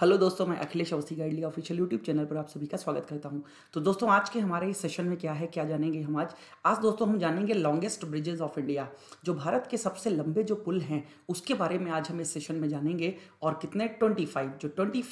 hello दोस्तों मैं Akhilesh Awasthi Guidely official YouTube channel पर आप सभी का स्वागत करता हूं तो दोस्तों आज के हमारे इस सेशन में क्या है क्या जानेंगे हम आज आज दोस्तों हम जानेंगे लॉन्गेस्ट ब्रिजेज ऑफ इंडिया जो भारत के सबसे लंबे जो पुल हैं उसके बारे में आज हम इस सेशन में जानेंगे और कितने ट्वेंटी जो ट्वेंटी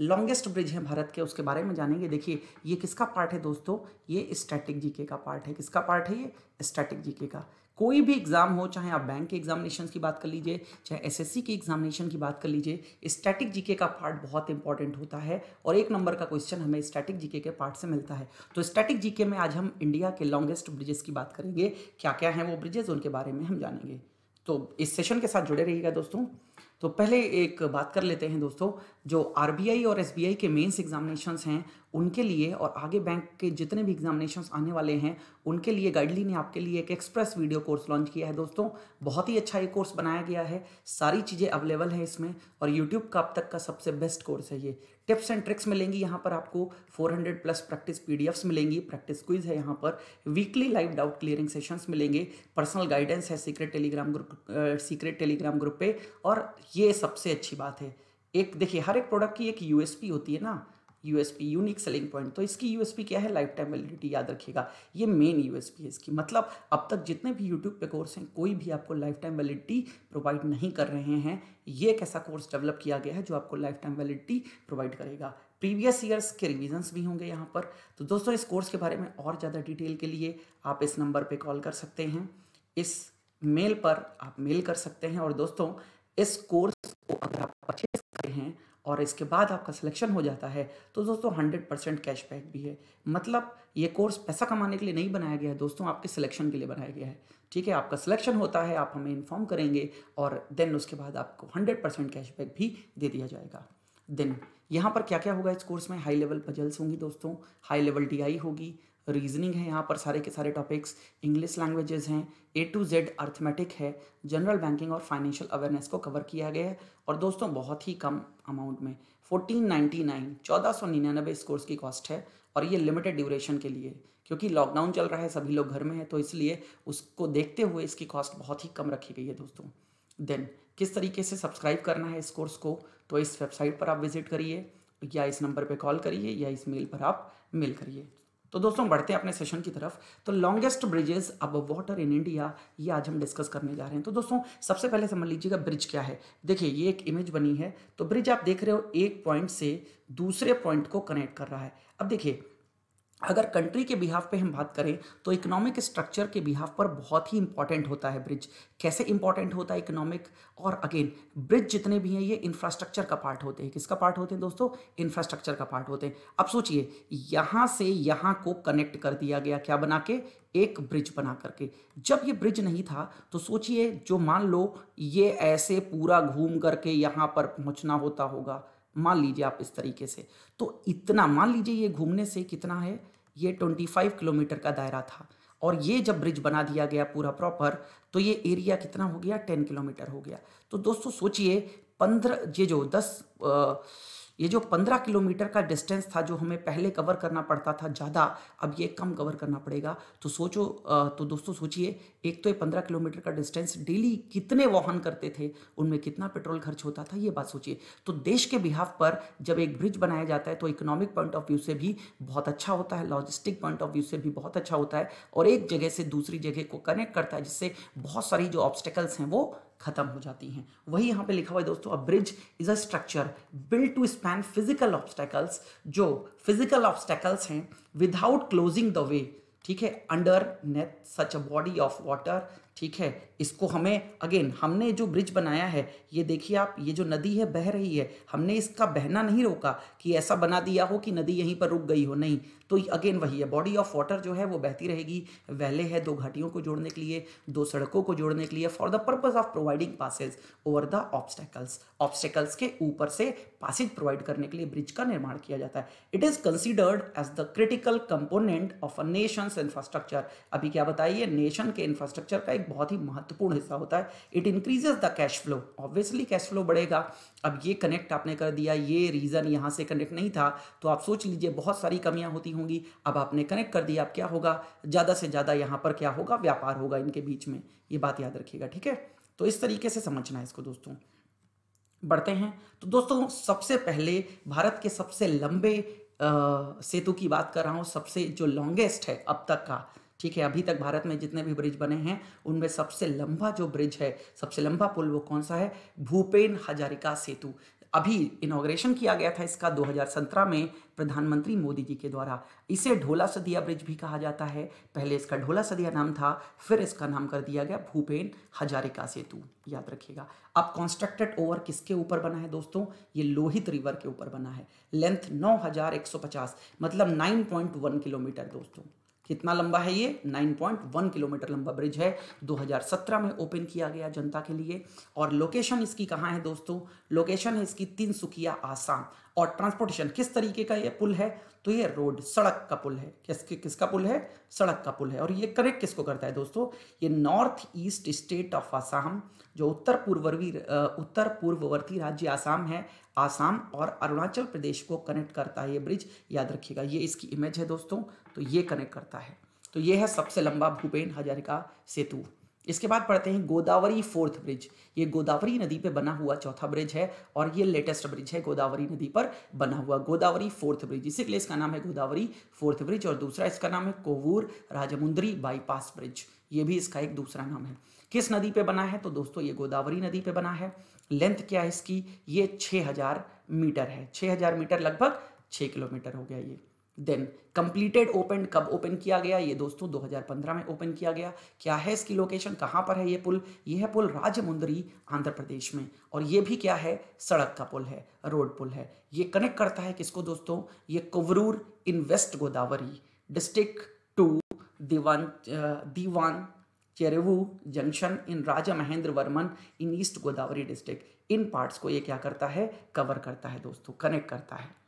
लॉन्गेस्ट ब्रिज है भारत के उसके बारे में जानेंगे देखिए ये किसका पार्ट है दोस्तों ये स्टैटिक जीके का पार्ट है किसका पार्ट है ये स्टैटिक जीके का कोई भी एग्ज़ाम हो चाहे आप बैंक के एग्जामिनेशन की बात कर लीजिए चाहे एसएससी के एग्जामिनेशन की बात कर लीजिए स्टैटिक जीके का पार्ट बहुत इंपॉर्टेंट होता है और एक नंबर का क्वेश्चन हमें स्टैटिक जीके के पार्ट से मिलता है तो स्टैटिक जीके में आज हम इंडिया के लॉन्गेस्ट ब्रिजेस की बात करेंगे क्या क्या हैं वो ब्रिजेस उनके बारे में हम जानेंगे तो इस सेशन के साथ जुड़े रहिएगा दोस्तों तो पहले एक बात कर लेते हैं दोस्तों जो आर और एस के मेन्स एग्जामिनेशंस हैं उनके लिए और आगे बैंक के जितने भी एग्जामिनेशंस आने वाले हैं उनके लिए गाइडली ने आपके लिए एक एक्सप्रेस वीडियो कोर्स लॉन्च किया है दोस्तों बहुत ही अच्छा ये कोर्स बनाया गया है सारी चीज़ें अवेलेबल है इसमें और यूट्यूब का अब तक का सबसे बेस्ट कोर्स है ये टिप्स एंड ट्रिक्स मिलेंगी यहाँ पर आपको 400 प्लस प्रैक्टिस पीडीएफ्स मिलेंगी प्रैक्टिस क्विज है यहाँ पर weekly live doubt clearing sessions मिलेंगे पर्सनल गाइडेंस है secret Telegram group secret Telegram group पे और ये सबसे अच्छी बात है एक देखिए हर एक प्रोडक्ट की एक यूएसपी होती है ना यूएसपी यूनिक सेलिंग पॉइंट तो इसकी यूएसपी क्या है लाइफ टाइम वैलिडिटी याद रखिएगा ये मेन यूएसपी है इसकी मतलब अब तक जितने भी यूट्यूब पे कोर्स हैं कोई भी आपको लाइफ टाइम वैलिडिटी प्रोवाइड नहीं कर रहे हैं ये एक ऐसा कोर्स डेवलप किया गया है जो आपको लाइफ टाइम वैलिडिटी प्रोवाइड करेगा प्रीवियस ईयर्स के रिविजन्स भी होंगे यहाँ पर तो दोस्तों इस कोर्स के बारे में और ज़्यादा डिटेल के लिए आप इस नंबर पर कॉल कर सकते हैं इस मेल पर आप मेल कर सकते हैं और दोस्तों इस कोर्स को अगर आप परचेज करते हैं और इसके बाद आपका सिलेक्शन हो जाता है तो दोस्तों हंड्रेड परसेंट कैशबैक भी है मतलब ये कोर्स पैसा कमाने के लिए नहीं बनाया गया है दोस्तों आपके सिलेक्शन के लिए बनाया गया है ठीक है आपका सिलेक्शन होता है आप हमें इन्फॉर्म करेंगे और देन उसके बाद आपको हंड्रेड परसेंट कैशबैक भी दे दिया जाएगा देन यहाँ पर क्या क्या होगा इस कोर्स में हाई लेवल पजल्स होंगी दोस्तों हाई लेवल डी होगी रीजनिंग है यहाँ पर सारे के सारे टॉपिक्स इंग्लिश लैंग्वेजेस हैं ए टू जेड अर्थमेटिक है जनरल बैंकिंग और फाइनेंशियल अवेयरनेस को कवर किया गया है और दोस्तों बहुत ही कम अमाउंट में फोर्टीन नाइन्टी नाइन चौदह सौ निन्यानबे इस कोर्स की कॉस्ट है और ये लिमिटेड ड्यूरेशन के लिए क्योंकि लॉकडाउन चल रहा है सभी लोग घर में हैं तो इसलिए उसको देखते हुए इसकी कॉस्ट बहुत ही कम रखी गई है दोस्तों देन किस तरीके से सब्सक्राइब करना है इस कोर्स को तो इस वेबसाइट पर आप विजिट करिए या इस नंबर पर कॉल करिए या इस मेल पर आप मेल करिए तो दोस्तों बढ़ते हैं अपने सेशन की तरफ तो longest bridges over water in India ये आज हम डिस्कस करने जा रहे हैं तो दोस्तों सबसे पहले समझ लीजिएगा ब्रिज क्या है देखिए ये एक इमेज बनी है तो ब्रिज आप देख रहे हो एक पॉइंट से दूसरे पॉइंट को कनेक्ट कर रहा है अब देखिए अगर कंट्री के बिहाफ पे हम बात करें तो इकोनॉमिक स्ट्रक्चर के बिहाफ पर बहुत ही इंपॉर्टेंट होता है ब्रिज कैसे इंपॉर्टेंट होता है इकोनॉमिक और अगेन ब्रिज जितने भी हैं ये इंफ्रास्ट्रक्चर का पार्ट होते हैं किसका पार्ट होते हैं दोस्तों इंफ्रास्ट्रक्चर का पार्ट होते हैं अब सोचिए यहाँ से यहाँ को कनेक्ट कर दिया गया क्या बना के एक ब्रिज बना करके जब ये ब्रिज नहीं था तो सोचिए जो मान लो ये ऐसे पूरा घूम करके यहाँ पर पहुँचना होता होगा मान लीजिए आप इस तरीके से तो इतना मान लीजिए ये घूमने से कितना है ये 25 किलोमीटर का दायरा था और ये जब ब्रिज बना दिया गया पूरा प्रॉपर तो ये एरिया कितना हो गया 10 किलोमीटर हो गया तो दोस्तों सोचिए पंद्रह ये जो दस ये जो पंद्रह किलोमीटर का डिस्टेंस था जो हमें पहले कवर करना पड़ता था ज़्यादा अब ये कम कवर करना पड़ेगा तो सोचो तो दोस्तों सोचिए एक तो ये पंद्रह किलोमीटर का डिस्टेंस डेली कितने वाहन करते थे उनमें कितना पेट्रोल खर्च होता था ये बात सोचिए तो देश के बिहाव पर जब एक ब्रिज बनाया जाता है तो इकोनॉमिक पॉइंट ऑफ व्यू से भी बहुत अच्छा होता है लॉजिस्टिक पॉइंट ऑफ व्यू से भी बहुत अच्छा होता है और एक जगह से दूसरी जगह को कनेक्ट करता है जिससे बहुत सारी जो ऑब्स्टेकल्स हैं वो खत्म हो जाती हैं वही यहाँ पे लिखा हुआ है दोस्तों a bridge is a structure build to span physical obstacles जो फिजिकल ऑब्स्टेकल्स हैं विदाउट क्लोजिंग द वे ठीक है underneath such a body of water ठीक है इसको हमें अगेन हमने जो ब्रिज बनाया है ये देखिए आप ये जो नदी है बह रही है हमने इसका बहना नहीं रोका कि ऐसा बना दिया हो कि नदी यहीं पर रुक गई हो नहीं तो अगेन वही है बॉडी ऑफ वाटर जो है वो बहती रहेगी वहले है दो घाटियों को जोड़ने के लिए दो सड़कों को जोड़ने के लिए for the purpose of providing passes over the obstacles obstacles के ऊपर से पासिस प्रोवाइड करने के लिए ब्रिज का निर्माण किया जाता है it is considered as the critical component of a nation infrastructure अभी क्या बताइए नेशन के इंफ्रास्ट्रक्चर का एक एक बहुत ही महत्वपूर्ण हिस्सा होता है it increases the cash flow obviously cash flow बढ़ेगा अब ये कनेक्ट आपने कर दिया ये रीज़न यहाँ से कनेक्ट नहीं था तो आप सोच लीजिए बहुत सारी कमियाँ होती होंगी अब आपने कनेक्ट कर दिया अब क्या होगा ज़्यादा से ज़्यादा यहाँ पर क्या होगा व्यापार होगा इनके बीच में ये बात याद रखिएगा ठीक है तो इस तरीके से समझना है इसको दोस्तों बढ़ते हैं तो दोस्तों सबसे पहले भारत के सबसे लंबे सेतु की बात कर रहा हूँ सबसे जो लॉन्गेस्ट है अब तक का ठीक है अभी तक भारत में जितने भी ब्रिज बने हैं उनमें सबसे लंबा जो ब्रिज है सबसे लंबा पुल वो कौन सा है भूपेन हजारिका सेतु अभी इनोग्रेशन किया गया था इसका दो में प्रधानमंत्री मोदी जी के द्वारा इसे ढोला सदिया ब्रिज भी कहा जाता है पहले इसका ढोला सदिया नाम था फिर इसका नाम कर दिया गया भूपेन हजारिका सेतु याद रखिएगा अब कॉन्स्ट्रक्टेड ओवर किसके ऊपर बना है दोस्तों ये लोहित रिवर के ऊपर बना है लेंथ 9150 मतलब 9.1 किलोमीटर दोस्तों कितना लंबा है ये 9.1 किलोमीटर लंबा ब्रिज है 2017 में ओपन किया गया जनता के लिए और लोकेशन इसकी कहाँ है दोस्तों लोकेशन है इसकी तीन सुखिया आसाम और ट्रांसपोर्टेशन किस तरीके का ये पुल है तो ये रोड सड़क का पुल है किस किसका पुल है सड़क का पुल है और ये कनेक्ट किसको करता है दोस्तों ये north east state of Assam जो उत्तर पूर्वी उत्तर पूर्ववर्ती राज्य आसाम है आसाम और अरुणाचल प्रदेश को कनेक्ट करता है ये ब्रिज याद रखिएगा ये इसकी इमेज है दोस्तों तो ये कनेक्ट करता है तो ये है सबसे लंबा भूपेन हजारिका सेतु इसके बाद पढ़ते हैं गोदावरी फोर्थ ब्रिज ये गोदावरी नदी पे बना हुआ चौथा ब्रिज है और ये लेटेस्ट ब्रिज है गोदावरी नदी पर बना हुआ गोदावरी फोर्थ ब्रिज इसी के लिए इसका नाम है गोदावरी फोर्थ ब्रिज और दूसरा इसका नाम है कोवूर राजमुंदरी बाईपास ब्रिज ये भी इसका एक दूसरा नाम है किस नदी पे बना है तो दोस्तों ये गोदावरी नदी पे बना है लेंथ क्या है इसकी ये 6000 मीटर है 6000 मीटर लगभग छः किलोमीटर हो गया ये देन कंप्लीटेड ओपन कब ओपन किया गया ये दोस्तों 2015 में ओपन किया गया क्या है इसकी लोकेशन कहाँ पर है ये पुल ये है पुल राजमुंदरी आंध्र प्रदेश में और ये भी क्या है सड़क का पुल है रोड पुल है ये कनेक्ट करता है किसको दोस्तों ये Kovvur uh, in west Godavari district to Diwan Diwan Cheruvu junction in Raja Mahendra Varman in east Godavari district in parts को ये क्या करता है कवर करता है दोस्तों कनेक्ट करता है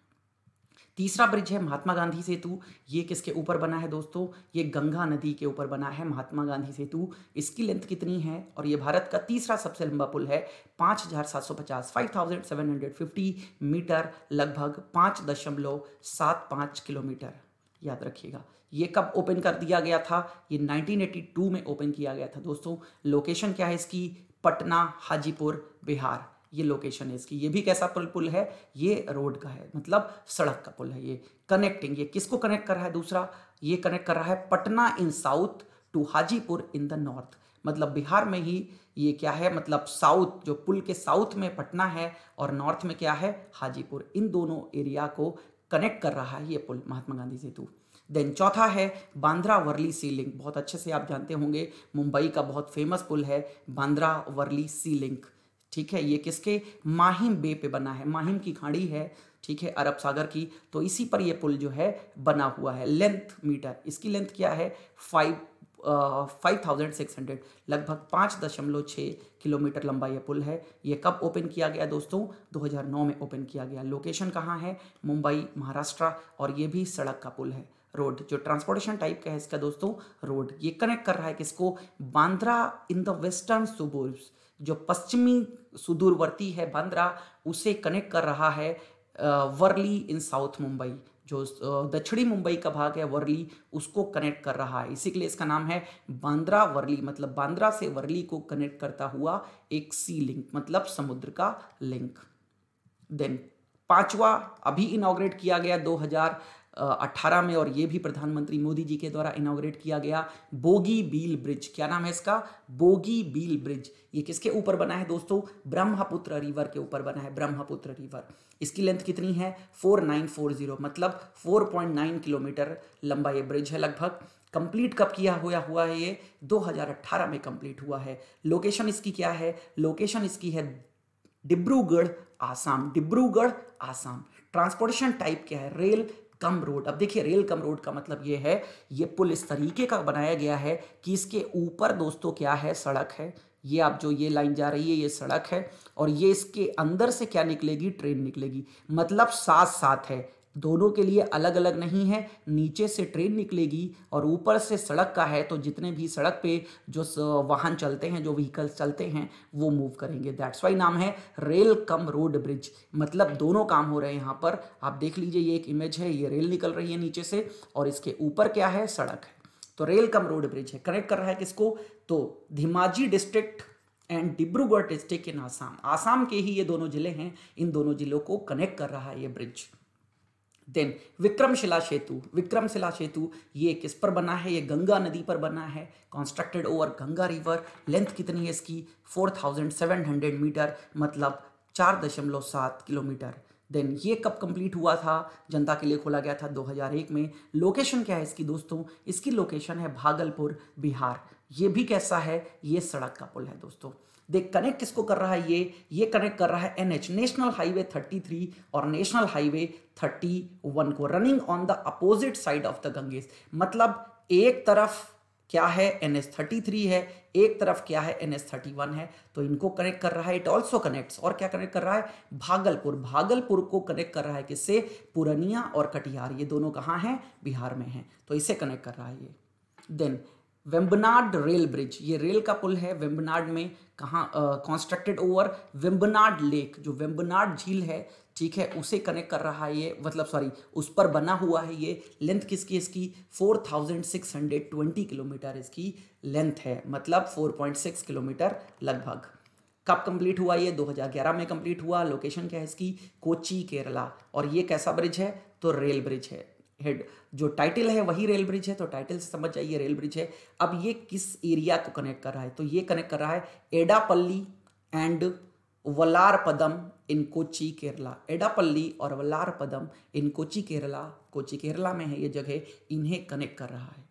तीसरा ब्रिज है महात्मा गांधी सेतु ये किसके ऊपर बना है दोस्तों ये गंगा नदी के ऊपर बना है महात्मा गांधी सेतु इसकी लेंथ कितनी है और ये भारत का तीसरा सबसे लंबा पुल है पाँच हज़ार सात सौ पचास five thousand seven hundred fifty metre लगभग पाँच दशमलव सात पाँच किलोमीटर याद रखिएगा ये कब ओपन कर दिया गया था ये 1982 में ओपन किया गया था दोस्तों लोकेशन क्या है इसकी पटना हाजीपुर बिहार ये लोकेशन है इसकी ये भी कैसा पुल पुल है ये रोड का है मतलब सड़क का पुल है ये कनेक्टिंग ये किसको कनेक्ट कर रहा है दूसरा ये कनेक्ट कर रहा है Patna in south to Hajipur in the north मतलब बिहार में ही ये क्या है मतलब साउथ जो पुल के साउथ में पटना है और नॉर्थ में क्या है हाजीपुर इन दोनों एरिया को कनेक्ट कर रहा है ये पुल महात्मा गांधी सेतु देन चौथा है बांद्रा वर्ली सी लिंक बहुत अच्छे से आप जानते होंगे मुंबई का बहुत फेमस पुल है बांद्रा वर्ली सी लिंक ठीक है ये किसके माहिम बे पे बना है माहिम की खाड़ी है ठीक है अरब सागर की तो इसी पर यह पुल जो है बना हुआ है लेंथ मीटर इसकी लेंथ क्या है five five thousand six hundred लगभग पाँच दशमलव छः किलोमीटर लंबा यह पुल है ये कब ओपन किया गया दोस्तों 2009 में ओपन किया गया लोकेशन कहाँ है मुंबई महाराष्ट्र और ये भी सड़क का पुल है रोड जो ट्रांसपोर्टेशन टाइप का है इसका दोस्तों रोड ये कनेक्ट कर रहा है किसको Bandra in the western suburbs जो पश्चिमी सुदूरवर्ती है बांद्रा उसे कनेक्ट कर रहा है वर्ली इन साउथ मुंबई जो दक्षिणी मुंबई का भाग है वर्ली उसको कनेक्ट कर रहा है इसी के लिए इसका नाम है बांद्रा वर्ली मतलब बांद्रा से वर्ली को कनेक्ट करता हुआ एक सी लिंक मतलब समुद्र का लिंक देन पांचवा अभी इनाग्रेट किया गया 2018 में और ये भी प्रधानमंत्री मोदी जी के द्वारा इनाग्रेट किया गया बोगी बील ब्रिज क्या नाम है इसका बोगी बील ब्रिज ये किसके ऊपर बना है दोस्तों ब्रह्मपुत्र रिवर के ऊपर बना है ब्रह्मपुत्र रिवर इसकी लेंथ कितनी है 4940 मतलब 4.9 किलोमीटर लंबा ये ब्रिज है लगभग कंप्लीट कब किया हुआ हुआ है ये 2018 में कंप्लीट हुआ है लोकेशन इसकी क्या है लोकेशन इसकी है डिब्रूगढ़ आसाम डिब्रूगढ़ आसाम ट्रांसपोर्टेशन टाइप क्या है रेल कम रोड अब देखिए रेल कम रोड का मतलब ये है ये पुल इस तरीके का बनाया गया है कि इसके ऊपर दोस्तों क्या है सड़क है ये आप जो ये लाइन जा रही है ये सड़क है और ये इसके अंदर से क्या निकलेगी ट्रेन निकलेगी मतलब साथ साथ है दोनों के लिए अलग अलग नहीं है नीचे से ट्रेन निकलेगी और ऊपर से सड़क का है तो जितने भी सड़क पे जो वाहन चलते हैं जो व्हीकल्स चलते हैं वो मूव करेंगे दैट्स वाई नाम है रेल कम रोड ब्रिज मतलब दोनों काम हो रहे हैं यहाँ पर आप देख लीजिए ये एक इमेज है ये रेल निकल रही है नीचे से और इसके ऊपर क्या है सड़क है तो रेल कम रोड ब्रिज है कनेक्ट कर रहा है किसको तो Dhemaji district and Dibrugarh district in Assam Assam के ही ये दोनों जिले हैं इन दोनों जिलों को कनेक्ट कर रहा है ये ब्रिज देन विक्रमशिला सेतु विक्रमशिला सेतु ये किस पर बना है ये गंगा नदी पर बना है constructed over Ganga river length कितनी है इसकी 4700 मीटर मतलब चार दशमलव सात किलोमीटर देन ये कब कंप्लीट हुआ था जनता के लिए खोला गया था 2001 में लोकेशन क्या है इसकी दोस्तों इसकी लोकेशन है भागलपुर बिहार ये भी कैसा है ये सड़क का पुल है दोस्तों दे कनेक्ट किसको कर रहा है ये ये कनेक्ट कर रहा है एनएच नेशनल हाईवे 33 और नेशनल हाईवे 31 को running on the opposite side of the Ganges मतलब एक तरफ क्या है एन एच थर्टी थ्री है एक तरफ क्या है एन एस थर्टी वन है तो इनको कनेक्ट कर रहा है इट ऑल्सो कनेक्ट्स और क्या कनेक्ट कर रहा है भागलपुर भागलपुर को कनेक्ट कर रहा है किससे पुरनिया और कटिहार ये दोनों कहाँ हैं बिहार में हैं तो इसे कनेक्ट कर रहा है ये देन वेम्बनाड रेल ब्रिज ये रेल का पुल है वेम्बनाड में कहाँ कंस्ट्रक्टेड ओवर वेम्बनाड लेक जो वेम्बनाड झील है ठीक है उसे कनेक्ट कर रहा है ये मतलब सॉरी उस पर बना हुआ है ये लेंथ किसकी इसकी 4620 किलोमीटर इसकी लेंथ है मतलब 4.6 किलोमीटर लगभग कब कंप्लीट हुआ ये 2011 में कंप्लीट हुआ लोकेशन क्या है इसकी कोची केरला और ये कैसा ब्रिज है तो रेल ब्रिज है हेड जो टाइटल है वही रेल ब्रिज है तो टाइटल से समझ जाइए रेल ब्रिज है अब ये किस एरिया को कनेक्ट कर रहा है तो ये कनेक्ट कर रहा है Edappally and Vallarpadam in Kochi Kerala Edappally और वलार पदम इन कोची केरला कोची केरला में है ये जगह इन्हें कनेक्ट कर रहा है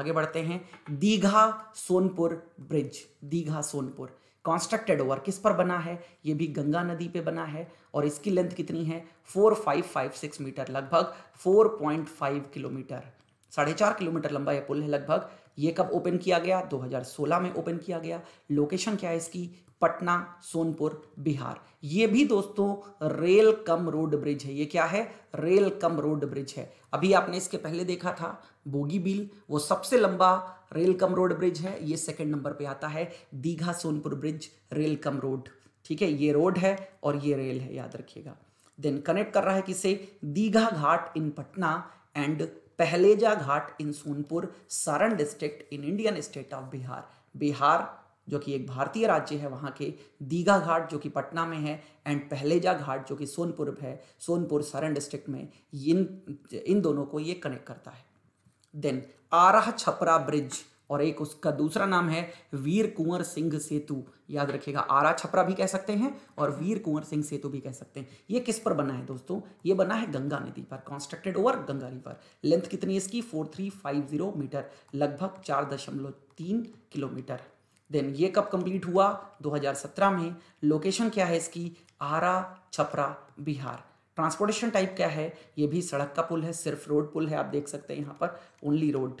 आगे बढ़ते हैं Digha Sonpur bridge Digha Sonpur constructed over किस पर बना है ये भी गंगा नदी पे बना है और इसकी लेंथ कितनी है 4556 मीटर लगभग 4.5 किलोमीटर साढ़े चार किलोमीटर लंबा यह पुल है लगभग ये कब ओपन किया गया 2016 में ओपन किया गया लोकेशन क्या है इसकी पटना सोनपुर बिहार ये भी दोस्तों रेल कम रोड ब्रिज है ये क्या है रेल कम रोड ब्रिज है अभी आपने इसके पहले देखा था बोगी बिल वो सबसे लंबा रेल कम रोड ब्रिज है ये सेकंड नंबर पे आता है Digha Sonpur bridge rail cum road ठीक है ये रोड है और ये रेल है याद रखिएगा देन कनेक्ट कर रहा है किसे Digha Ghat in Patna and Pahleja Ghat in Sonpur Saran district in Indian state of Bihar Bihar जो कि एक भारतीय राज्य है वहाँ के दीघा घाट जो कि पटना में है एंड पहलेजा घाट जो कि सोनपुर है सोनपुर सारण डिस्ट्रिक्ट में इन इन दोनों को ये कनेक्ट करता है देन आरा छपरा ब्रिज और एक उसका दूसरा नाम है वीर कुंवर सिंह सेतु याद रखिएगा आरा छपरा भी कह सकते हैं और वीर कुंवर सिंह सेतु भी कह सकते हैं ये किस पर बना है दोस्तों ये बना है गंगा नदी पर constructed over Ganga river length कितनी है इसकी four three five zero metre लगभग चार दशमलव तीन किलोमीटर देन ये कब कंप्लीट हुआ 2017 में लोकेशन क्या है इसकी आरा छपरा बिहार ट्रांसपोर्टेशन टाइप क्या है ये भी सड़क का पुल है सिर्फ रोड पुल है आप देख सकते हैं यहाँ पर ओनली रोड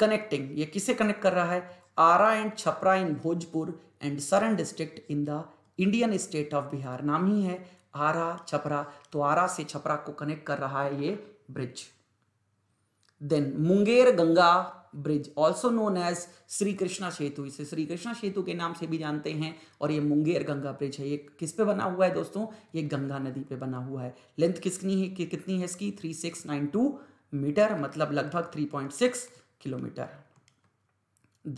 कनेक्टिंग ये किसे कनेक्ट कर रहा है Arrah and Chhapra in Bhojpur and Saran district in the Indian state of Bihar नाम ही है आरा छपरा तो आरा से छपरा को कनेक्ट कर रहा है ये bridge then Munger Ganga bridge also known as Shri Krishna Setu इसे श्री कृष्णा सेतु के नाम से भी जानते हैं और ये मुंगेर गंगा ब्रिज है ये किस पे बना हुआ है दोस्तों ये गंगा नदी पे बना हुआ है लेंथ किसनी है कि, कितनी है इसकी three six nine two metre मतलब लगभग three point six kilometre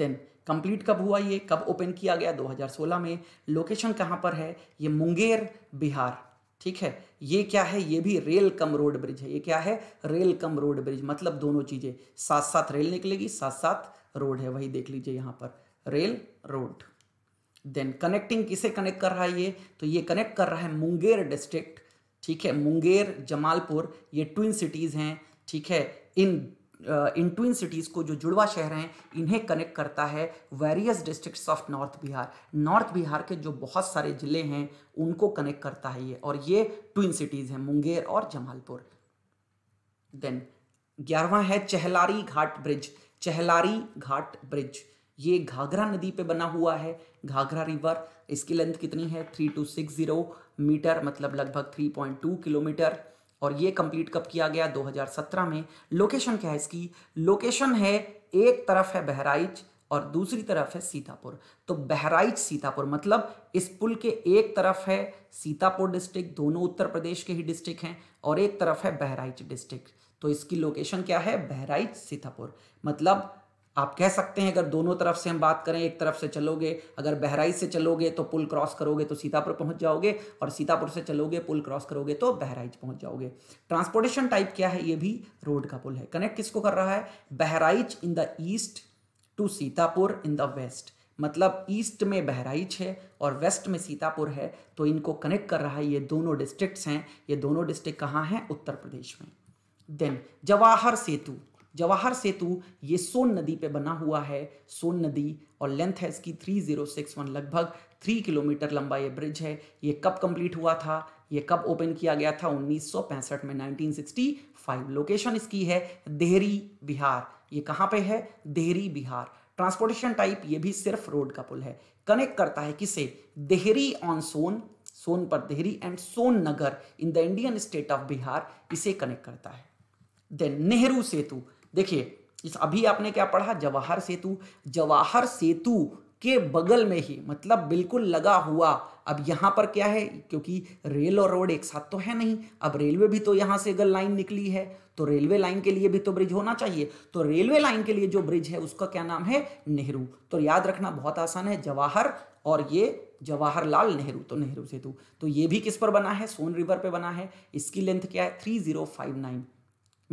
then complete कब हुआ ये कब ओपन किया गया 2016 में लोकेशन कहाँ पर है ये मुंगेर बिहार ठीक है ये क्या है ये भी रेल कम रोड ब्रिज है ये क्या है रेल कम रोड ब्रिज मतलब दोनों चीज़ें साथ साथ रेल निकलेगी साथ साथ रोड है वही देख लीजिए यहां पर रेल रोड देन कनेक्टिंग किसे कनेक्ट कर रहा है ये तो ये कनेक्ट कर रहा है मुंगेर डिस्ट्रिक्ट ठीक है मुंगेर जमालपुर ये ट्विन सिटीज़ हैं ठीक है इन इन ट्विन सिटीज़ को जो जुड़वा शहर हैं इन्हें कनेक्ट करता है various districts of north Bihar north Bihar के जो बहुत सारे ज़िले हैं उनको कनेक्ट करता है ये और ये ट्विन सिटीज़ हैं मुंगेर और जमालपुर देन ग्यारहवा है चहलारी घाट ब्रिज चहलारी घाट ब्रिज ये घाघरा नदी पे बना हुआ है घाघरा रिवर इसकी लेंथ कितनी है three two six zero metre मतलब लगभग थ्री पॉइंट टू किलोमीटर और ये कंप्लीट कब किया गया 2017 में लोकेशन क्या है इसकी लोकेशन है एक तरफ है बहराइच और दूसरी तरफ है सीतापुर तो बहराइच सीतापुर मतलब इस पुल के एक तरफ है सीतापुर डिस्ट्रिक्ट दोनों उत्तर प्रदेश के ही डिस्ट्रिक्ट हैं और एक तरफ है बहराइच डिस्ट्रिक्ट तो इसकी लोकेशन क्या है बहराइच सीतापुर मतलब आप कह सकते हैं अगर दोनों तरफ से हम बात करें एक तरफ से चलोगे अगर बहराइच से चलोगे तो पुल क्रॉस करोगे तो सीतापुर पहुंच जाओगे और सीतापुर से चलोगे पुल क्रॉस करोगे तो बहराइच पहुंच जाओगे ट्रांसपोर्टेशन टाइप क्या है ये भी रोड का पुल है कनेक्ट किसको कर रहा है Bahraich in the east to Sitapur in the west मतलब ईस्ट में बहराइच है और वेस्ट में सीतापुर है तो इनको कनेक्ट कर रहा है ये दोनों डिस्ट्रिक्ट्स हैं ये दोनों डिस्ट्रिक्ट कहाँ हैं उत्तर प्रदेश में देन जवाहर सेतु जवाहर सेतु ये सोन नदी पे बना हुआ है सोन नदी और लेंथ है इसकी 3061 लगभग थ्री किलोमीटर लंबा ये ब्रिज है ये कब कंप्लीट हुआ था ये कब ओपन किया गया था 1965 में 1965 लोकेशन इसकी है देहरी बिहार ये कहाँ पे है देहरी बिहार ट्रांसपोर्टेशन टाइप ये भी सिर्फ रोड का पुल है कनेक्ट करता है किसे देहरी ऑन सोन सोन पर Dehri and Son Nagar in the Indian state of Bihar इसे कनेक्ट करता है देन नेहरू सेतु देखिए इस अभी आपने क्या पढ़ा जवाहर सेतु जवाहर सेतु के बगल में ही मतलब बिल्कुल लगा हुआ अब यहाँ पर क्या है क्योंकि रेल और रोड एक साथ तो है नहीं अब रेलवे भी तो यहाँ से अगर लाइन निकली है तो रेलवे लाइन के लिए भी तो ब्रिज होना चाहिए तो रेलवे लाइन के लिए जो ब्रिज है उसका क्या नाम है नेहरू तो याद रखना बहुत आसान है जवाहर और ये जवाहरलाल नेहरू तो नेहरू सेतु तो ये भी किस पर बना है सोन रिवर पर बना है इसकी लेंथ क्या है three zero five nine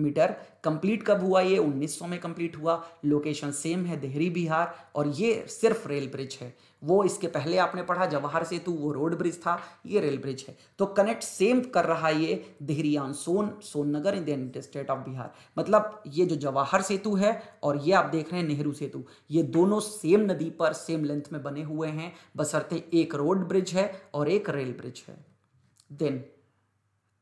metre complete कब हुआ ये 1900 में कंप्लीट हुआ लोकेशन सेम है देहरी बिहार और ये सिर्फ रेल ब्रिज है वो इसके पहले आपने पढ़ा जवाहर सेतु वो रोड ब्रिज था ये रेल ब्रिज है तो कनेक्ट सेम कर रहा ये देहरी देहरियान Son Sonnagar in the state of Bihar मतलब ये जो जवाहर सेतु है और ये आप देख रहे हैं नेहरू सेतु ये दोनों सेम नदी पर सेम लेंथ में बने हुए हैं बसरते एक रोड ब्रिज है और एक रेल ब्रिज है देन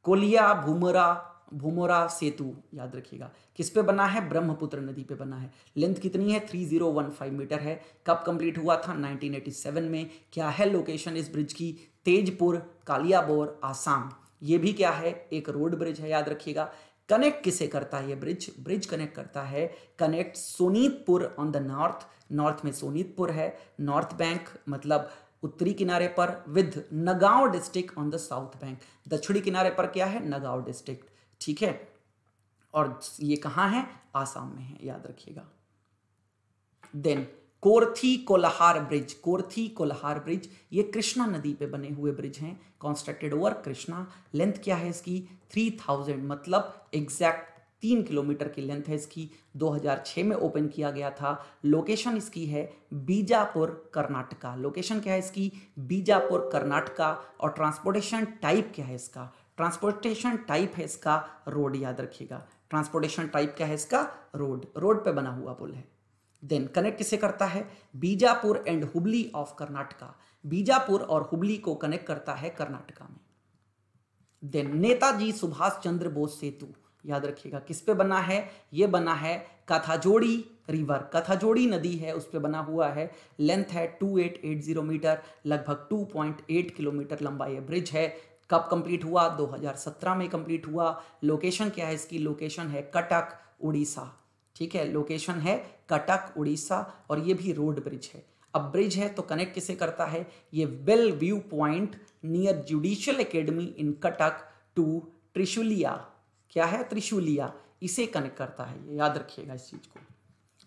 कोलिया भूमरा भूमोरा सेतु याद रखिएगा किस पे बना है ब्रह्मपुत्र नदी पे बना है लेंथ कितनी है 3015 मीटर है कब कंप्लीट हुआ था 1987 में क्या है लोकेशन इस ब्रिज की तेजपुर कालियाबोर आसाम ये भी क्या है एक रोड ब्रिज है याद रखिएगा कनेक्ट किसे करता है ये ब्रिज ब्रिज कनेक्ट करता है connect Sonitpur on the north north में सोनीतपुर है नॉर्थ बैंक मतलब उत्तरी किनारे पर with Nagaon district on the south bank दक्षिणी किनारे पर क्या है नगांव डिस्ट्रिक्ट ठीक है और ये कहाँ है आसाम में है याद रखिएगा then Korthi Kolhar bridge Korthi Kolhar bridge ये कृष्णा नदी पे बने हुए ब्रिज हैं कॉन्स्ट्रक्टेड ओवर कृष्णा लेंथ क्या है इसकी थ्री थाउजेंड मतलब एग्जैक्ट तीन किलोमीटर की लेंथ है इसकी 2006 में ओपन किया गया था लोकेशन इसकी है बीजापुर कर्नाटका लोकेशन क्या है इसकी बीजापुर कर्नाटका और ट्रांसपोर्टेशन टाइप क्या है इसका ट्रांसपोर्टेशन टाइप है इसका रोड याद रखिएगा ट्रांसपोर्टेशन टाइप क्या है इसका रोड रोड पे बना हुआ पुल है देन कनेक्ट किसे करता है बीजापुर एंड हुबली ऑफ कर्नाटका बीजापुर और हुबली को कनेक्ट करता है कर्नाटका में देन नेताजी सुभाष चंद्र बोस सेतु याद रखिएगा किस पे बना है ये बना है कथाजोड़ी रिवर कथाजोड़ी नदी है उस पर बना हुआ है लेंथ है 2880 मीटर लगभग 2.8 किलोमीटर लंबा ये ब्रिज है कब कंप्लीट हुआ 2017 में कंप्लीट हुआ लोकेशन क्या है इसकी लोकेशन है कटक उड़ीसा ठीक है लोकेशन है कटक उड़ीसा और ये भी रोड ब्रिज है अब ब्रिज है तो कनेक्ट किसे करता है ये well view point near judicial academy in Cuttack to Trisulia क्या है त्रिशुलिया इसे कनेक्ट करता है ये याद रखिएगा इस चीज़ को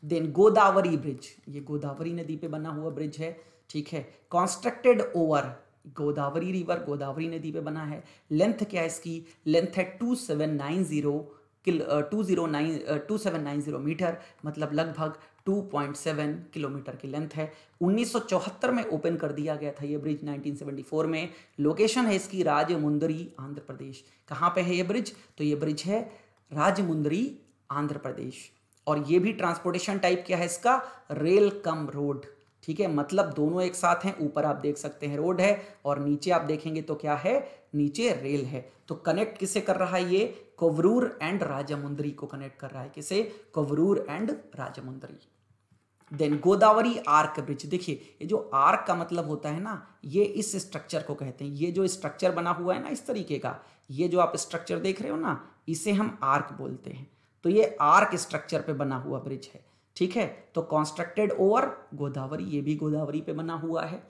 देन गोदावरी ब्रिज ये गोदावरी नदी पे बना हुआ ब्रिज है ठीक है constructed over Godavari river Godavari नदी पे बना है लेंथ क्या है इसकी लेंथ है टू सेवन नाइन जीरो किल two zero nine two seven nine zero metre मतलब लगभग टू पॉइंट सेवन किलोमीटर की लेंथ है उन्नीस सौ चौहत्तर में ओपन कर दिया गया था ये ब्रिज नाइनटीन सेवेंटी फोर में लोकेशन है इसकी राजमुंदरी आंध्र प्रदेश कहाँ पे है ये ब्रिज तो ये ब्रिज है राजमुंदरी आंध्र प्रदेश और ये भी ट्रांसपोर्टेशन टाइप क्या है इसका रेल कम रोड ठीक है मतलब दोनों एक साथ हैं ऊपर आप देख सकते हैं रोड है और नीचे आप देखेंगे तो क्या है नीचे रेल है तो कनेक्ट किसे कर रहा है ये कोवरूर एंड राजामुंदरी को कनेक्ट कर रहा है किसे Kovvur and Rajahmundry then Godavari arch bridge देखिए ये जो आर्क का मतलब होता है ना ये इस स्ट्रक्चर को कहते हैं ये जो स्ट्रक्चर बना हुआ है ना इस तरीके का ये जो आप स्ट्रक्चर देख रहे हो ना इसे हम आर्क बोलते हैं तो ये आर्क स्ट्रक्चर पे बना हुआ ब्रिज है ठीक है तो कॉन्स्ट्रक्टेड ओवर गोदावरी ये भी गोदावरी पे बना हुआ है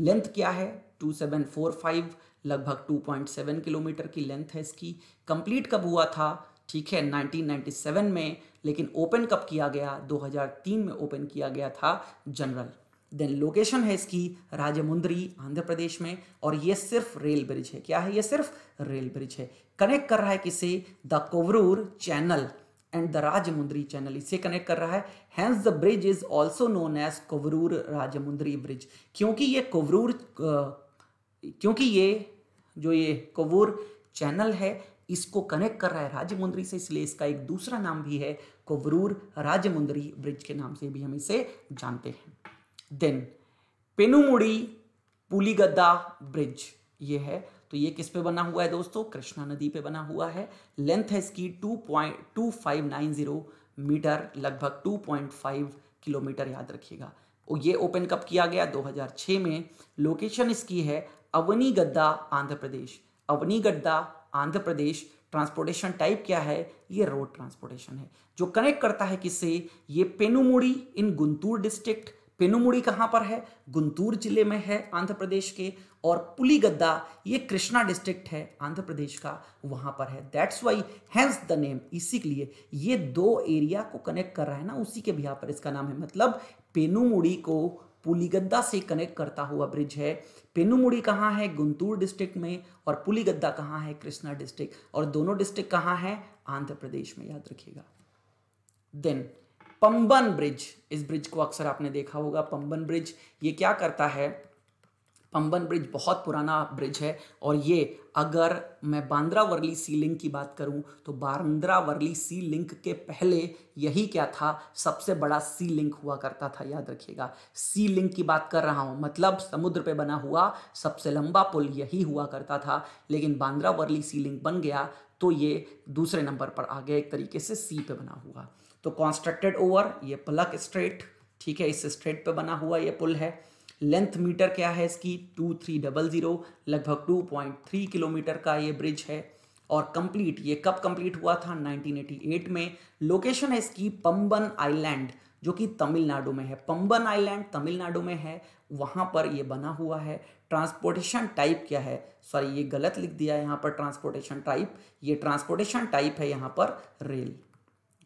लेंथ क्या है 2745 लगभग 2.7 किलोमीटर की लेंथ है इसकी कंप्लीट कब हुआ था ठीक है 1997 में लेकिन ओपन कब किया गया 2003 में ओपन किया गया था जनरल देन लोकेशन है इसकी राजमुंद्री आंध्र प्रदेश में और ये सिर्फ रेल ब्रिज है क्या है ये सिर्फ रेल ब्रिज है कनेक्ट कर रहा है किसे the Kovvur channel and the Rajahmundry channel इसे कनेक्ट कर रहा है hence the bridge is also known as Kovvur Rajahmundry bridge क्योंकि ये कोवरूर क्योंकि ये जो ये कोवूर चैनल है इसको कनेक्ट कर रहा है राजमुंद्री से इसलिए इसका एक दूसरा नाम भी है कोवरूर राजमुंद्री ब्रिज के नाम से भी हम इसे जानते हैं देन पेनुमुड़ी पुलीगद्दा ब्रिज ये है तो ये किस पे बना हुआ है दोस्तों कृष्णा नदी पे बना हुआ है लेंथ है इसकी two point two five nine zero metre लगभग टू पॉइंट फाइव किलोमीटर याद रखिएगा ये ओपन कब किया गया 2006 में लोकेशन इसकी है अवनी गद्दा आंध्र प्रदेश अवनी गद्दा आंध्र प्रदेश ट्रांसपोर्टेशन टाइप क्या है ये रोड ट्रांसपोर्टेशन है जो कनेक्ट करता है किससे ये पेनुमुड़ी इन गुंतूर डिस्ट्रिक्ट पेनुमुड़ी कहाँ पर है गुंतूर जिले में है आंध्र प्रदेश के और पुलीगद्दा ये कृष्णा डिस्ट्रिक्ट है आंध्र प्रदेश का वहाँ पर है that's why hence the name इसी के लिए ये दो एरिया को कनेक्ट कर रहा है ना उसी के भी यहाँ पर इसका नाम है मतलब पेनुमुड़ी को पुलीगद्दा से कनेक्ट करता हुआ ब्रिज है पेनुमुड़ी कहाँ है गुंतूर डिस्ट्रिक्ट में और पुलीगद्दा कहाँ है कृष्णा डिस्ट्रिक्ट और दोनों डिस्ट्रिक्ट कहाँ है आंध्र प्रदेश में याद रखिएगा देन पंबन ब्रिज इस ब्रिज को अक्सर आपने देखा होगा पंबन ब्रिज ये क्या करता है पंबन ब्रिज बहुत पुराना ब्रिज है और ये अगर मैं बांद्रा वर्ली सी लिंक की बात करूं तो बांद्रा वर्ली सी लिंक के पहले यही क्या था सबसे बड़ा सी लिंक हुआ करता था याद रखिएगा सी लिंक की बात कर रहा हूं मतलब समुद्र पे बना हुआ सबसे लंबा पुल यही हुआ करता था लेकिन बांद्रा वर्ली सी लिंक बन गया तो ये दूसरे नंबर पर आ गया एक तरीके से सी पे बना हुआ तो कॉन्स्ट्रक्टेड ओवर ये प्लक स्ट्रेट ठीक है इस स्ट्रेट पे बना हुआ ये पुल है लेंथ मीटर क्या है इसकी टू थ्री डबल ज़ीरो लगभग टू पॉइंट थ्री किलोमीटर का ये ब्रिज है और कंप्लीट ये कब कंप्लीट हुआ था 1988 में लोकेशन है इसकी पम्बन आइलैंड जो कि तमिलनाडु में है पम्बन आइलैंड तमिलनाडु में है वहाँ पर ये बना हुआ है ट्रांसपोर्टेशन टाइप क्या है सॉरी ये गलत लिख दिया है यहाँ पर ट्रांसपोर्टेशन टाइप ये ट्रांसपोर्टेशन टाइप है यहाँ पर रेल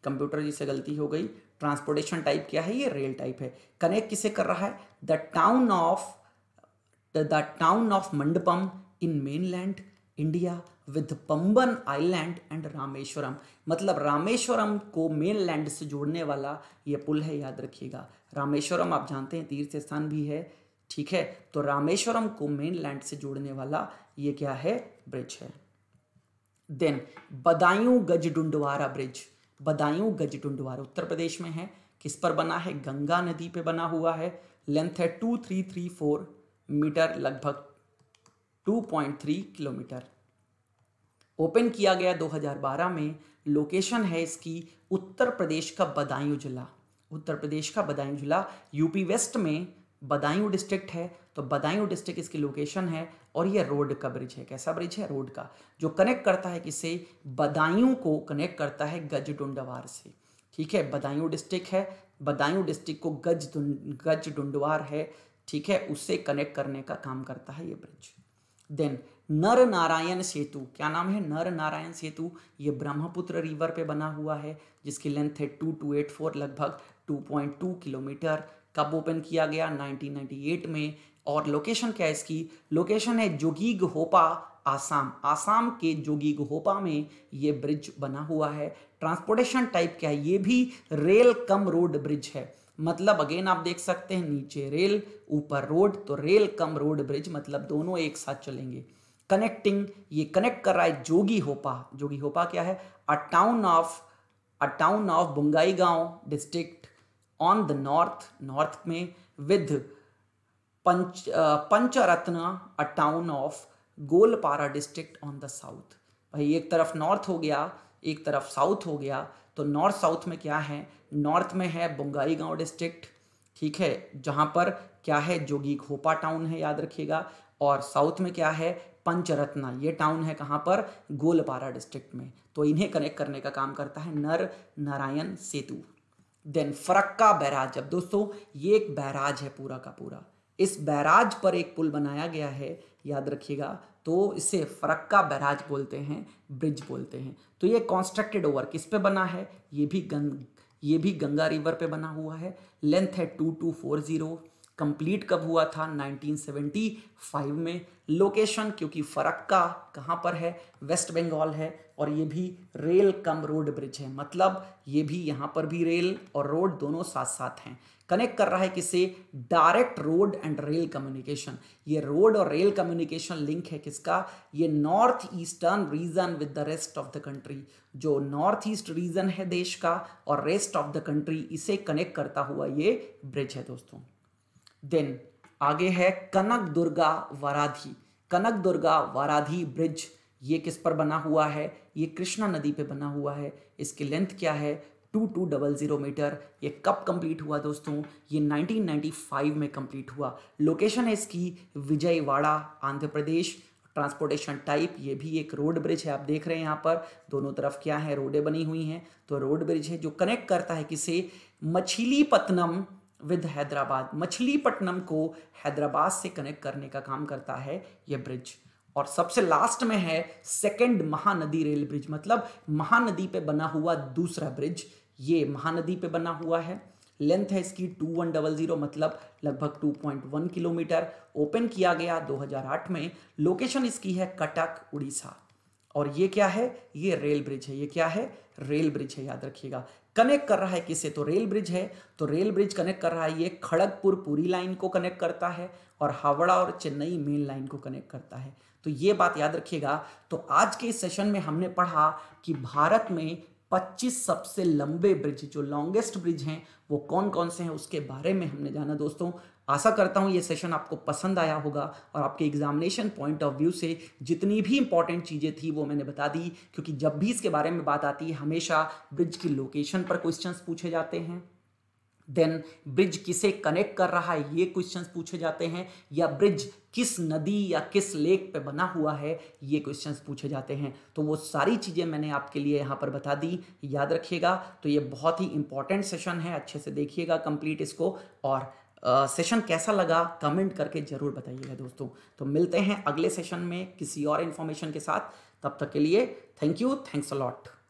कंप्यूटर जिसे गलती हो गई ट्रांसपोर्टेशन टाइप क्या है ये रेल टाइप है कनेक्ट किसे कर रहा है the town of the town of Mandapam in mainland India with Pamban island and Rameswaram मतलब रामेश्वरम को मेन लैंड से जोड़ने वाला ये पुल है याद रखिएगा रामेश्वरम आप जानते हैं तीर्थ स्थान भी है ठीक है तो रामेश्वरम को मेन लैंड से जोड़ने वाला ये क्या है ब्रिज है देन बदायूं डुंडवारा ब्रिज बदायूं गजटुंडवार उत्तर प्रदेश में है किस पर बना है गंगा नदी पे बना हुआ है लेंथ है two three three four metre लगभग two point three kilometre open किया गया 2012 में लोकेशन है इसकी उत्तर प्रदेश का बदायूं जिला उत्तर प्रदेश का बदायूं जिला यूपी वेस्ट में बदायूं डिस्ट्रिक्ट है तो बदायूं डिस्ट्रिक्ट इसकी लोकेशन है और ये रोड का ब्रिज है कैसा ब्रिज है रोड का जो कनेक्ट करता है किसे बदायूं को कनेक्ट करता है गज डुंडवार से ठीक है बदायूं डिस्ट्रिक्ट है बदायूं डिस्ट्रिक्ट को गज डुंडवार है ठीक है उससे कनेक्ट करने का काम करता है ये ब्रिज देन नर नारायण सेतु क्या नाम है नर नारायण सेतु ये ब्रह्मपुत्र रिवर पे बना हुआ है जिसकी लेंथ है टू टू एट फोर लगभग टू पॉइंट टू किलोमीटर कब ओपन किया गया 1998 में और लोकेशन क्या है इसकी लोकेशन है जोगीग होपा आसाम आसाम के जोगीग होपा में ये ब्रिज बना हुआ है ट्रांसपोर्टेशन टाइप क्या है ये भी रेल कम रोड ब्रिज है मतलब अगेन आप देख सकते हैं नीचे रेल ऊपर रोड तो रेल कम रोड ब्रिज मतलब दोनों एक साथ चलेंगे कनेक्टिंग ये कनेक्ट कर रहा है जोगी होपा जोगी होपा क्या है a town of a town of Bongaigaon district on the north north में विद पंच Pancharatna a town of Goalpara district on the south भाई एक तरफ नॉर्थ हो गया एक तरफ साउथ हो गया तो नॉर्थ साउथ में क्या है नॉर्थ में है बुंगाई गांव डिस्ट्रिक्ट ठीक है जहाँ पर क्या है जोगी खोपा टाउन है याद रखिएगा और साउथ में क्या है पंचरत्ना ये टाउन है कहाँ पर गोलपारा डिस्ट्रिक्ट में तो इन्हें कनेक्ट करने का काम करता है नर नारायण सेतु देन फरक्का बैराज अब दोस्तों ये एक बैराज है पूरा का पूरा इस बैराज पर एक पुल बनाया गया है याद रखिएगा तो इसे फरक्का बैराज बोलते हैं ब्रिज बोलते हैं तो ये कॉन्स्ट्रक्टेड ओवर किस पे बना है ये भी गंग ये भी गंगा रिवर पे बना हुआ है लेंथ है two two four zero complete कब हुआ था 1975 में लोकेशन क्योंकि फरक्का कहाँ पर है वेस्ट बंगाल है और ये भी रेल कम रोड ब्रिज है मतलब ये भी यहाँ पर भी रेल और रोड दोनों साथ साथ हैं कनेक्ट कर रहा है किसे direct road and rail communication ये रोड और रेल कम्युनिकेशन लिंक है किसका ये north eastern region with the rest of the country जो नॉर्थ ईस्ट रीजन है देश का और रेस्ट ऑफ द कंट्री इसे कनेक्ट करता हुआ ये ब्रिज है दोस्तों देन आगे है कनक दुर्गा वराधी कनक दुर्गा वाराधी ब्रिज ये किस पर बना हुआ है ये कृष्णा नदी पे बना हुआ है इसकी लेंथ क्या है two two double zero metre ये कब कंप्लीट हुआ दोस्तों ये 1995 में कंप्लीट हुआ लोकेशन है इसकी विजयवाड़ा आंध्र प्रदेश ट्रांसपोर्टेशन टाइप ये भी एक रोड ब्रिज है आप देख रहे हैं यहाँ पर दोनों तरफ क्या है रोडें बनी हुई हैं तो रोड ब्रिज है जो कनेक्ट करता है किसे मछलीपत्तनम विद हैदराबाद मछलीपट्टनम को हैदराबाद से कनेक्ट करने का काम करता है यह ब्रिज और सबसे लास्ट में है सेकेंड महानदी रेल ब्रिज मतलब महानदी पे बना हुआ दूसरा ब्रिज ये महानदी पे बना हुआ है लेंथ है इसकी टू वन डबल जीरो मतलब लगभग two point one kilometre open किया गया 2008 में लोकेशन इसकी है कटक उड़ीसा और ये क्या है ये रेल ब्रिज है ये क्या है रेल ब्रिज है याद रखिएगा कनेक्ट कर रहा है किसे तो रेल ब्रिज है तो रेल ब्रिज कनेक्ट कर रहा है ये खड़गपुर पूरी लाइन को कनेक्ट करता है और हावड़ा और चेन्नई मेन लाइन को कनेक्ट करता है तो ये बात याद रखिएगा तो आज के इस सेशन में हमने पढ़ा कि भारत में 25 सबसे लंबे ब्रिज जो लॉन्गेस्ट ब्रिज हैं वो कौन कौन से हैं उसके बारे में हमने जाना दोस्तों आशा करता हूँ ये सेशन आपको पसंद आया होगा और आपके एग्जामिनेशन पॉइंट ऑफ व्यू से जितनी भी इंपॉर्टेंट चीज़ें थी वो मैंने बता दी क्योंकि जब भी इसके बारे में बात आती है हमेशा ब्रिज की लोकेशन पर क्वेश्चंस पूछे जाते हैं देन ब्रिज किसे कनेक्ट कर रहा है ये क्वेश्चंस पूछे जाते हैं या ब्रिज किस नदी या किस लेक पे बना हुआ है ये क्वेश्चंस पूछे जाते हैं तो वो सारी चीज़ें मैंने आपके लिए यहाँ पर बता दी याद रखिएगा तो ये बहुत ही इंपॉर्टेंट सेशन है अच्छे से देखिएगा कंप्लीट इसको और सेशन कैसा लगा कमेंट करके ज़रूर बताइएगा दोस्तों तो मिलते हैं अगले सेशन में किसी और इन्फॉर्मेशन के साथ तब तक के लिए thank you thanks a lot